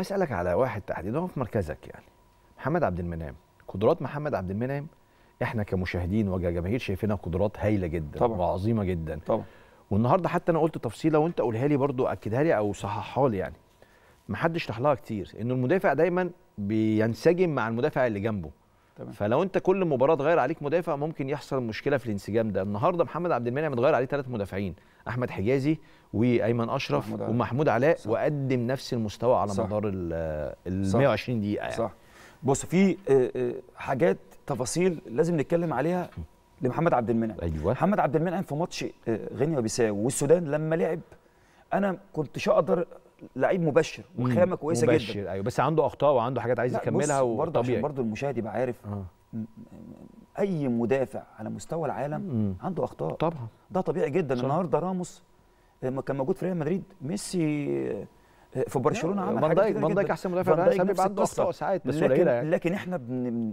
هسألك على واحد تحديدا هو في مركزك يعني محمد عبد المنعم قدرات محمد عبد المنعم احنا كمشاهدين وكجماهير شايفينها قدرات هايله جدا طبعا. وعظيمه جدا طبعا والنهارده حتى انا قلت تفصيله وانت قولها لي برضو اكدها لي او صححها لي يعني ما حدش لها كتير انه المدافع دايما بينسجم مع المدافع اللي جنبه تمام. فلو انت كل مباراه تغير عليك مدافع ممكن يحصل مشكله في الانسجام ده النهارده محمد عبد المنعم اتغير عليه ثلاث مدافعين احمد حجازي وايمن اشرف محمد ومحمود علاء صح. وقدم نفس المستوى على صح. مدار ال 120 دقيقه يعني. صح بص في آه، آه، حاجات تفاصيل لازم نتكلم عليها لمحمد عبد المنعم أيوة. محمد عبد المنعم في ماتش آه، غينيا وبيساو والسودان لما لعب انا كنتش اقدر لعيب مبشر وخامه كويسه جدا مبشر ايوه بس عنده اخطاء وعنده حاجات عايز يكملها وبرضه عشان برضه المشاهد يبقى عارف آه. اي مدافع على مستوى العالم مم. عنده اخطاء طبعا ده طبيعي جدا صح. النهارده راموس لما آه، كان موجود في ريال مدريد ميسي آه، في برشلونه عمل حاجات كتير فان دايك احسن مدافع في العالم عنده اخطاء ساعات بس قليله يعني لكن احنا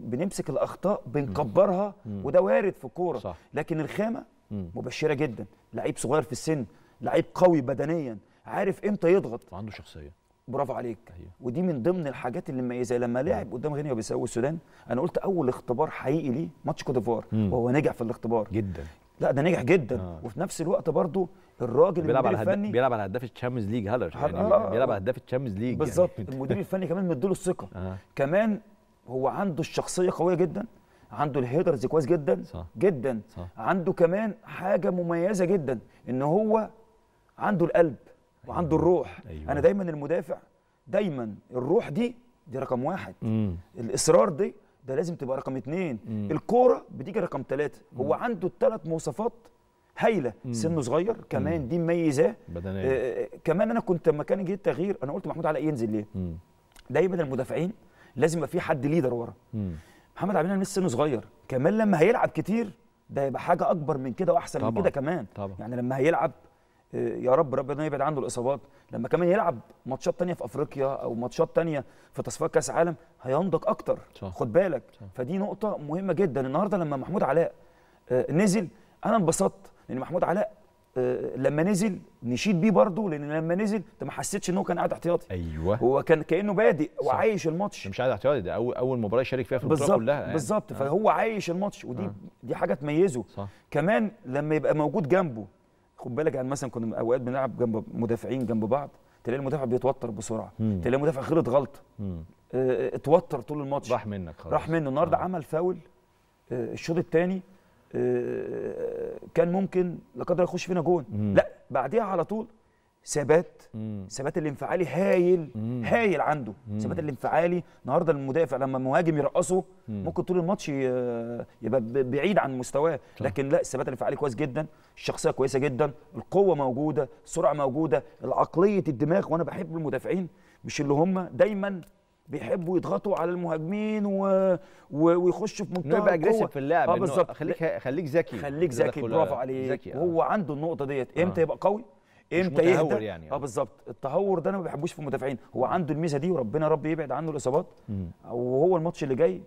بنمسك الاخطاء بنكبرها مم. وده وارد في الكوره لكن الخامه مم. مبشره جدا لعيب صغير في السن لعيب قوي بدنيا عارف امتى يضغط وعنده شخصيه برافو عليك أيوه. ودي من ضمن الحاجات اللي مميزه لما لعب نعم. قدام غينيا وبيساوي والسودان انا قلت اول اختبار حقيقي ليه ماتش كوت ديفوار وهو نجح في الاختبار جدا لا ده نجح جدا آه. وفي نفس الوقت برضه الراجل بيلعب على الفني بيلعب على هداف الشامبيونز ليج هالر يعني آه. بيلعب على هداف الشامبيونز ليج يعني. بالظبط يعني. المدير الفني كمان مديله الثقه آه. كمان هو عنده الشخصيه قويه جدا عنده الهيدرز كويس جدا صح. جدا صح. عنده كمان حاجه مميزه جدا ان هو عنده القلب أيوة. وعنده الروح أيوة. انا دايما المدافع دايما الروح دي دي رقم واحد مم. الاصرار دي ده لازم تبقى رقم اتنين مم. الكوره بتيجي رقم ثلاثه هو عنده الثلاث مواصفات هايله سنه صغير كمان مم. دي مميزاه بدنيا آه،, آه كمان انا كنت لما كان جه التغيير انا قلت محمود علاء ينزل ليه مم. دايما المدافعين لازم يبقى في حد ليدر ورا محمد عبد المنعم لسه سنه صغير كمان لما هيلعب كتير ده هيبقى حاجه اكبر من كده واحسن طبعًا. من كده كمان طبعًا. يعني لما هيلعب يا رب ربنا يبعد عنه الاصابات لما كمان يلعب ماتشات تانية في افريقيا او ماتشات تانية في تصفيات كاس عالم هينضج اكتر صح. خد بالك صح. فدي نقطه مهمه جدا النهارده لما محمود علاء آه، نزل انا انبسطت لان محمود علاء آه، لما نزل نشيد بيه برضه لان لما نزل انت ما حسيتش ان هو كان قاعد احتياطي ايوه هو كان كانه بادئ وعايش الماتش مش قاعد احتياطي ده اول اول مباراه يشارك فيها في البطوله كلها يعني. بالظبط آه. فهو عايش الماتش ودي آه. دي حاجه تميزه صح. كمان لما يبقى موجود جنبه خد بالك يعني مثلا كنا اوقات بنلعب جنب مدافعين جنب بعض تلاقي المدافع بيتوتر بسرعه مم. تلاقي المدافع غلط غلطه آه،, اه اتوتر طول الماتش راح منك خلاص راح منه النهارده آه. عمل فاول اه الشوط الثاني اه كان ممكن لا قدر يخش فينا جون مم. لا بعديها على طول ثبات ثبات الانفعالي هايل هايل عنده ثبات الانفعالي النهارده المدافع لما مهاجم يرقصه ممكن طول الماتش يبقى بعيد عن مستواه لكن لا الثبات الانفعالي كويس جدا الشخصيه كويسه جدا القوه موجوده السرعه موجوده العقليه الدماغ وانا بحب المدافعين مش اللي هم دايما بيحبوا يضغطوا على المهاجمين و... و... ويخشوا في منطقه يبقى اجريسيف في اللعب اه بالظبط خليك خليك ذكي خليك ذكي برافو عليك آه. هو عنده النقطه ديت امتى آه. يبقى قوي امتى يهدى يعني اه بالظبط التهور ده انا ما بحبوش في المدافعين هو عنده الميزه دي وربنا يا رب يبعد عنه الاصابات وهو الماتش اللي جاي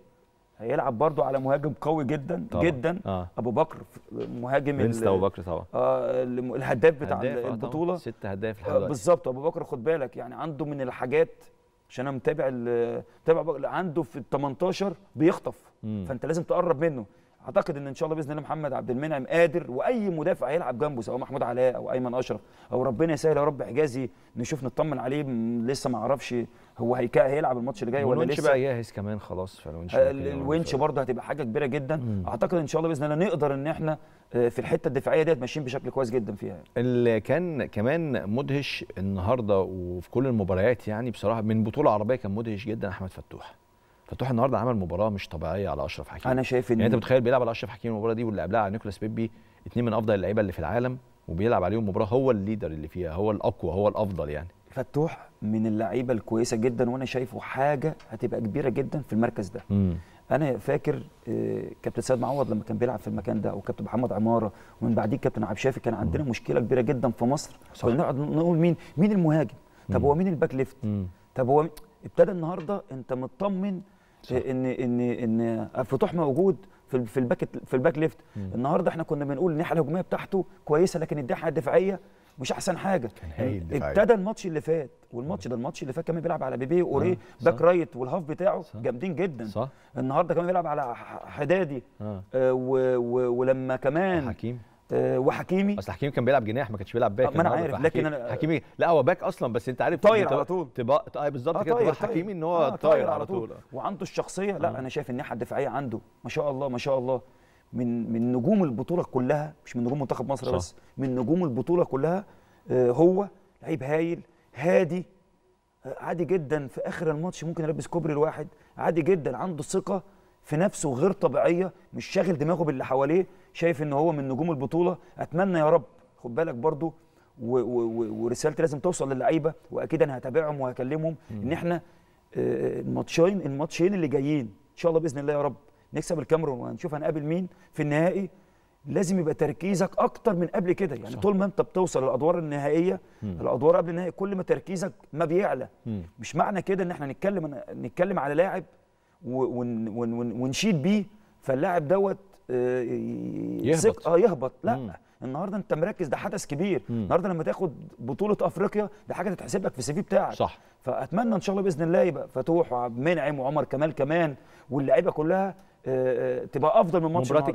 هيلعب برده على مهاجم قوي جدا طبعا. جدا آه. ابو بكر مهاجم انستا ابو بكر طبعا آه الهداف بتاع آه، البطوله ست اهداف آه بالظبط ابو بكر خد بالك يعني عنده من الحاجات عشان انا متابع متابع عنده في ال 18 بيخطف مم. فانت لازم تقرب منه اعتقد ان ان شاء الله باذن الله محمد عبد المنعم قادر واي مدافع هيلعب جنبه سواء محمود علاء او ايمن اشرف او ربنا يسهل يا رب حجازي نشوف نطمن عليه لسه ما اعرفش هو هيك هيلعب الماتش اللي جاي ولا لسه بقى جاهز كمان خلاص فالونش الونش آه، برضه هتبقى حاجه كبيره جدا مم. اعتقد ان شاء الله باذن الله نقدر ان احنا آه، في الحته الدفاعيه ديت ماشيين بشكل كويس جدا فيها يعني. اللي كان كمان مدهش النهارده وفي كل المباريات يعني بصراحه من بطوله عربيه كان مدهش جدا احمد فتوح فتوح النهارده عمل مباراه مش طبيعيه على اشرف حكيمي انا شايف ان يعني انت متخيل بيلعب على اشرف حكيمي المباراه دي واللي قبلها على نيكولاس بيبي اثنين من افضل اللعيبه اللي في العالم وبيلعب عليهم مباراه هو الليدر اللي فيها هو الاقوى هو الافضل يعني فتوح من اللعيبه الكويسه جدا وانا شايفه حاجه هتبقى كبيره جدا في المركز ده مم. انا فاكر آه، كابتن سيد معوض لما كان بيلعب في المكان ده وكابتن محمد عماره ومن بعديه كابتن عبد الشافي كان عندنا مشكله كبيره جدا في مصر كنا نقعد نقول مين مين المهاجم طب هو مين الباك ليفت طب هو ابتدى النهارده انت مطمن إيه، ان ان ان فتوح موجود في في الباك في الباك ليفت النهارده احنا كنا بنقول الناحيه الهجوميه بتاعته كويسه لكن الناحيه الدفاعيه مش احسن حاجه كان ابتدى الماتش اللي فات والماتش ده الماتش اللي فات كمان بيلعب على بيبي وري باك رايت والهاف بتاعه جامدين جدا صح. النهارده كمان بيلعب على حدادي آه. آه و... و... ولما كمان حكيم آه، وحكيمي اصل حكيمي كان بيلعب جناح ما كانش بيلعب باك آه، ما انا عارف لكن انا آه، حكيمي لا هو باك اصلا بس انت عارف طاير على طول تبقى طيب بالظبط كده طاير حكيمي ان هو طاير على طول, طول. وعنده الشخصيه لا انا شايف الناحيه الدفاعيه عنده ما شاء الله ما شاء الله من من نجوم البطوله كلها مش من نجوم منتخب مصر بس من نجوم البطوله كلها هو لعيب هايل هادي عادي جدا في اخر الماتش ممكن يلبس كوبري الواحد عادي جدا عنده ثقه في نفسه غير طبيعيه مش شاغل دماغه باللي حواليه شايف ان هو من نجوم البطوله اتمنى يا رب خد بالك برضو ورسالتي لازم توصل للعيبه واكيد انا هتابعهم وهكلمهم مم. ان احنا آه، الماتشين الماتشين اللي جايين ان شاء الله باذن الله يا رب نكسب الكاميرون وهنشوف هنقابل مين في النهائي لازم يبقى تركيزك اكتر من قبل كده يعني طول ما انت بتوصل للادوار النهائيه مم. الادوار قبل النهائي كل ما تركيزك ما بيعلى مم. مش معنى كده ان احنا نتكلم نتكلم على لاعب ونشيد بيه فاللاعب دوت آه، يهبط اه يهبط لا مم. النهارده انت مركز ده حدث كبير مم. النهارده لما تاخد بطوله افريقيا ده حاجه تتحسب لك في السي في بتاعك صح فاتمنى ان شاء الله باذن الله يبقى فتوح وعبد المنعم وعمر كمال كمان واللعيبه كلها آه، آه، تبقى افضل من ماتش مباراه